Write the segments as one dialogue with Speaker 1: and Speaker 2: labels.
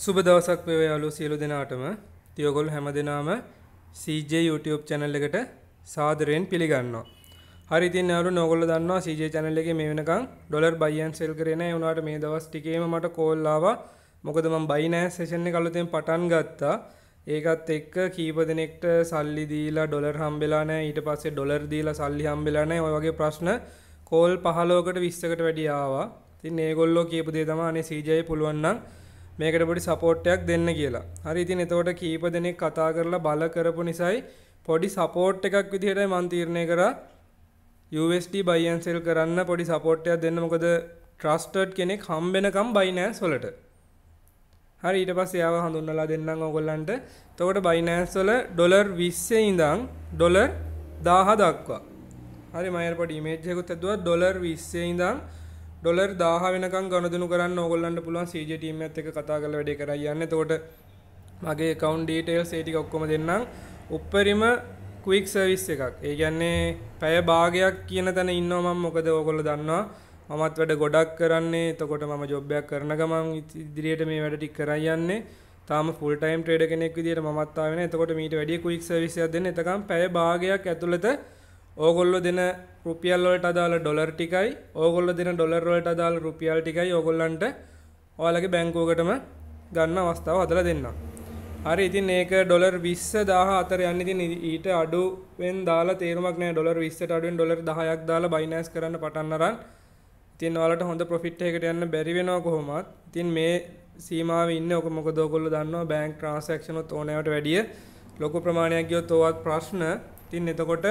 Speaker 1: සුබ දවසක් වේවා යාළුවෝ සියලු දෙනාටම. ඉතින් ඔයගොල්ලෝ හැම දෙනාම CJ YouTube channel එකට සාදරයෙන් පිළිගන්නවා. හරි ඉතින් යාළුවෝ ඔයගොල්ලෝ දන්නවා CJ channel එකේ මේ වෙනකන් ඩොලර් buy and sell කරේ නැහැ. ඒ වුණාට මේ දවස් ටිකේම මට call ආවා. මොකද මම buy නැහැ session එක අලුතෙන් පටන් ගත්තා. ඒකත් එක්ක කීප දෙනෙක්ට සල්ලි දීලා ඩොලර් හම්බෙලා නැහැ. ඊට පස්සේ ඩොලර් දීලා සල්ලි හම්බෙලා නැහැ. ඔය වගේ ප්‍රශ්න call 15කට 20කට වැඩි ආවා. ඉතින් මේගොල්ලෝ කියපු දේ තමයි අනේ CJ පුළුවන් නම් මේකට පොඩි සපෝට්ටයක් දෙන්න කියලා. හරි ඉතින් එතකොට කීප දෙනෙක් කතා කරලා බල කරපු නිසායි පොඩි සපෝට් එකක් විදිහටයි මම තීරණය කරා USD buy and sell කරන්න පොඩි සපෝට් එකක් දෙන්න මොකද trusted කෙනෙක් හම්බෙනකම් Binance වලට. හරි ඊට පස්සේ ආව හඳුන්වලා දෙන්නම් ඕගොල්ලන්ට. එතකොට Binance වල ඩොලර් 20 ඉඳන් ඩොලර් 1000 දක්වා. හරි මම අර පොඩි ඉමේජ් එකකුත් ඇදුවා ඩොලර් 20 ඉඳන් ඩොලර් 1000 වෙනකන් ගනුදෙනු කරන්න ඕගොල්ලන්ට පුළුවන් CJ team එකත් එක්ක කතා කරලා වැඩේ කරයි යන්න. එතකොට මගේ account details ඒ ටික ඔක්කොම දෙන්නම්. උප්පරිම quick service එකක්. ඒ කියන්නේ පැය භාගයක් කියන තැන ඉන්නවා මම මොකද ඕගොල්ලෝ දන්නවා. මමත් වැඩ ගොඩක් කරන්නේ. එතකොට මම job එකක් කරන ගමන් ඉදිරියට මේ වැඩ ටික කරයි යන්නේ. තාම ෆුල් ටයිම් ට්‍රේඩර් කෙනෙක් විදිහට මමත් ආවෙ නැහැ. එතකොට මීට වැඩිය quick service එකක් දෙන්න. එතකම් පැය භාගයක් ඇතුළත ඕගොල්ලො දෙන රුපියල් වලට අදාළ ඩොලර් ටිකයි ඕගොල්ලො දෙන ඩොලර් වලට අදාළ රුපියල් ටිකයි ඕගොල්ලන්ට ඔයාලගේ බැංකුවකටම ගන්න අවස්ථාව හදලා දෙන්න. හරි ඉතින් ඒක ඩොලර් 20000 අතර යන්නේ ඉතින් ඊට අඩුවෙන් දාලා තේරුමක් නැහැ ඩොලර් 20ට අඩුවෙන් ඩොලර් 10ක් දාලා බයිනෑස් කරන්න පටන් අරන් ඉතින් ඔයාලට හොඳ ප්‍රොෆිට් එකකට යන්න බැරි වෙනවා කොහොමත්. ඉතින් මේ සීමාවේ ඉන්නේ ඔක මොකද ඔයගොල්ලෝ දන්නවා බැංක් ට්‍රාන්සැක්ෂන් උත් ඕනෑවට වැඩිය ලොකු ප්‍රමාණයක් ගියොත් ඕවත් ප්‍රශ්න. ඉතින් එතකොට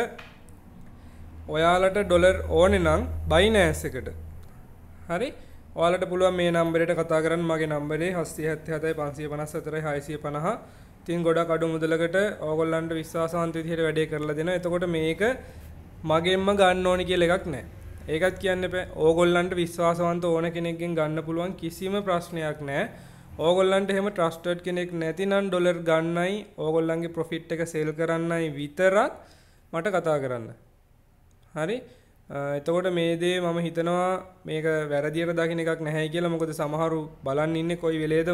Speaker 1: ඔයාලට ඩොලර් ඕන නම් බයිනෑස් එකට හරි ඔයාලට පුළුවන් මේ නම්බරයට කතා කරන්න මගේ නම්බරේ හස්තිය හැත්තේ හතයි පන්සිය පනස් අතරයි හයිසිය පණහ තින් ගොඩක් අඩු මුදලකට ඕගොල්ලන්ට විශ්වාසාන්ත විදිහට වැඩේ කරලා දෙනවා එතකොට මේක මගෙන්ම ගන්න ඕනි කියලා එකක් නැහැ ඒකත් කියන්න එපා ඕගොල්ලන්ට විශ්වාසවන්ත ඕන කෙනෙක්ගෙන් ගන්න පුළුවන් කිසිම ප්‍රශ්නයක් නැහැ ඕගොල්ලන්ට එහෙම ට්‍රස්ටඩ් කෙනෙක් නැතිනම් ඩොලර් ගන්නයි ඕගොල්ලන්ගේ ප්‍රොෆිට් එක සෙල් කරන්නයි විතරක් මට කතා කරන්න හරි එතකොට මේ දේ මම හිතනවා මේක වැරදියට දකින එකක් නැහැ කියලා මොකද සමහරු බලන් ඉන්නේ කොයි වෙලේද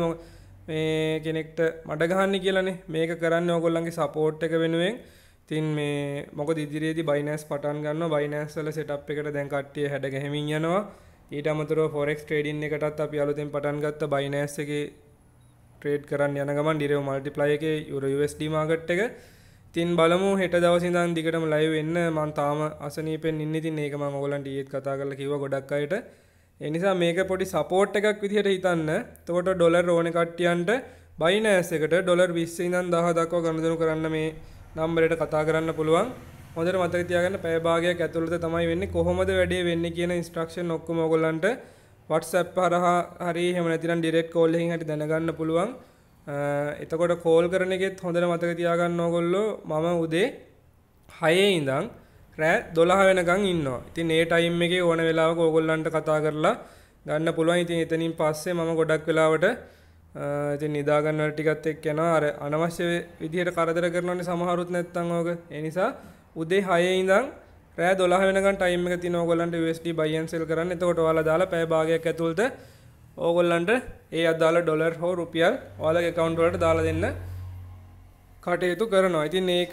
Speaker 1: මේ කෙනෙක්ට මඩ ගහන්නේ කියලානේ මේක කරන්නේ ඕගොල්ලන්ගේ සපෝට් එක වෙනුවෙන් ඉතින් මේ මොකද ඉදිරියේදී බයිනෑන්ස් පටන් ගන්නවා බයිනෑන්ස් වල සෙටප් එකට දැන් කට්ටිය හැඩ ගැහෙමින් යනවා ඊට අමතරව ෆොරෙක්ස් ට්‍රේඩින් එකටත් අපි අලුතෙන් පටන් ගත්ත බයිනෑන්ස් එකේ ට්‍රේඩ් කරන්න යන ගමන් ඩිරේව මල්ටිප්ලයි එකේ යුරෝ USD මාකට් එක තින් බලමු හෙට දවසිදන් දිගටම ලයි වෙන්න මන් තාම අසනීපෙන් ඉන්න තින් ඒක මම ඔගලන්ට ඒත් කතා කරල කිව ගොඩක් අයට එනිසා මේක පොඩි සපෝට් එකක් විදිහට හිතන්න තකොට ඩොලර් ඕන කට්ටියන්ට බයිනෑස් එකට ඩොලර් විස්සේ ඉඳන් දහ දක්වා ගණදනු කරන්න මේ නම්බරට කතා කරන්න පුළුවන් හොඳට මතක තියාගන්න පැයභාගයක් ඇතුළත තමයි වෙන්නේ කොහොමද වැඩේ වෙන්නේ කියන ඉන්ස්ට්‍රක්ෂන් ඔක්කොම ඔයගොල්ලන්ට WhatsApp හරහා හරි එහෙම නැතිනම් direct call එකකින් හරි දැනගන්න පුළුවන් එතකොට කෝල් කරන එකෙත් හොඳට මතක තියාගන්න ඕගොල්ලෝ මම උදේ හයේ ඉඳන් රෑ දොළහ වෙනකං ඉන්නවා ඉතින් ඒ ටයිම් එකේ ඕන වෙලාවක ඕගොල්ලන්ට කතා කරලා ගන්න පුළුවන් ඉතින් එතනින් පස්සේ මම ගොඩක් වෙලාවට ඉතින් නිදාගන්න වල ටිකත් එක්ක යනවා අර අනවශ්‍ය විදිහට කරදර කරනවනේ සමහරුත් නැත්තම් ඕක ඒ නිසා උදේ 6 ඉඳන් රෑ 12 වෙනකන් ටයිම් එක තියෙන ඕගොල්ලන්ට USD buy and sell කරන්න. එතකොට ඔයාලා දාලා පැය භාගයක් ඇතුළත ඕගොල්ලන්ට ඒ අදාළ ඩොලර් හෝ රුපියල් ඔයාලගේ account වලට දාලා දෙන්න කටයුතු කරනවා. ඉතින් ඒක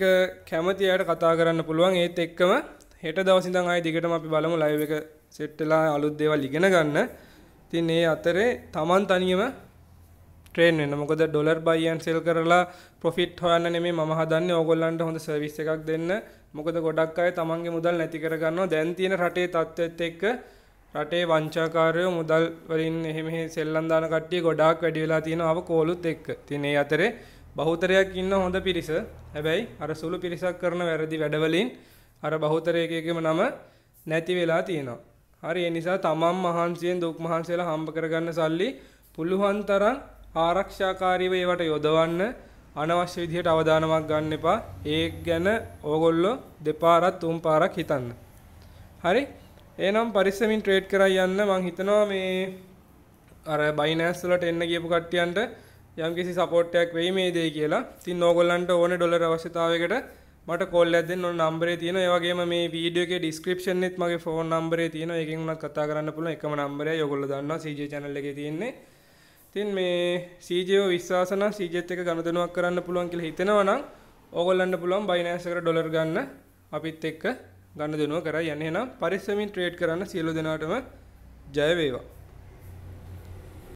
Speaker 1: කැමති අයට කතා කරන්න පුළුවන්. ඒත් එක්කම හෙට දවස් ඉඳන් ආයේ දිගටම අපි බලමු live එක set වෙලා අලුත් දේවල් ඉගෙන ගන්න. ඉතින් ඒ අතරේ Taman තනියම ට්‍රේන් වෙන්න. මොකද ඩොලර් buy and sell කරලා profit හොයන්න නෙමෙයි මම හදන්නේ. ඕගොල්ලන්ට හොඳ සර්විස් එකක් දෙන්න. මොකද ගොඩක් අය Tamanගේ මුදල් නැති කරගන්නවා. දැන් තියෙන රටේ තත්ත්වෙත් එක්ක රටේ වංචාකාරයෝ මුදල් වලින් එහෙම සෙල්ලම් දාන කට්ටිය ගොඩාක් වැඩි වෙලා තියෙනවා ආව කෝලුත් එක්ක. ඉතින් ඒ අතරේ බහුතරයක් ඉන්න හොඳ පිරිස. හැබැයි අර සුළු පිරිසක් කරන වැරදි වැඩවලින් අර බහුතරයකෙකම නම නැති වෙලා තියෙනවා. හරි ඒ නිසා තමන් මහන්සියෙන් දුක් මහන්සියලා හම්බ කරගන්න සල්ලි පුළුවන් තරම් ආරක්ෂාකාරීව ඒවට යොදවන්න අනවශ්‍ය විදිහට අවධානමක් ගන්න එපා. ඒක ගැන ඕගොල්ලෝ දෙපාරක් තුන් පාරක් හිතන්න. හරි ඒනම් පරිස්සමින් ට්‍රේඩ් කරයි යන්න මං හිතනවා මේ අර බයිනෑස් වලට එන්න ගියපු කට්ටියන්ට යම්කිසි සපෝට් එකක් වෙයි මේ දේ කියලා. ඉතින් ඕගොල්ලන්ට ඕනේ ඩොලර් අවශ්‍යතාවයකට මට කෝල් එකක් දෙන්න ඕන නම්බරේ තියෙනවා. ඒ වගේම මේ වීඩියෝ එකේ ඩිස්ක්‍රිප්ෂන් එකෙත් මගේ ෆෝන් නම්බරේ තියෙනවා. ඒකෙන් උනත් කතා කරන්න පුළුවන්. එකම නම්බරයයි ඔයගොල්ලෝ දන්නවා CJ channel එකේ තියෙන්නේ. ඉතින් මේ CJ ව විශ්වාස නම් CJ එක්ක ගනුදෙනුවක් කරන්න පුළුවන් කියලා හිතෙනවා නම් ඕගොල්ලන්ට පුළුවන් බයිනෑස් එකට ඩොලර් ගන්න අපිත් එක්ක ගන්න දෙනුව කරයි යන්නේ නම් පරිස්සමින් ට්‍රේඩ් කරන්න සියලු දෙනාටම ජය වේවා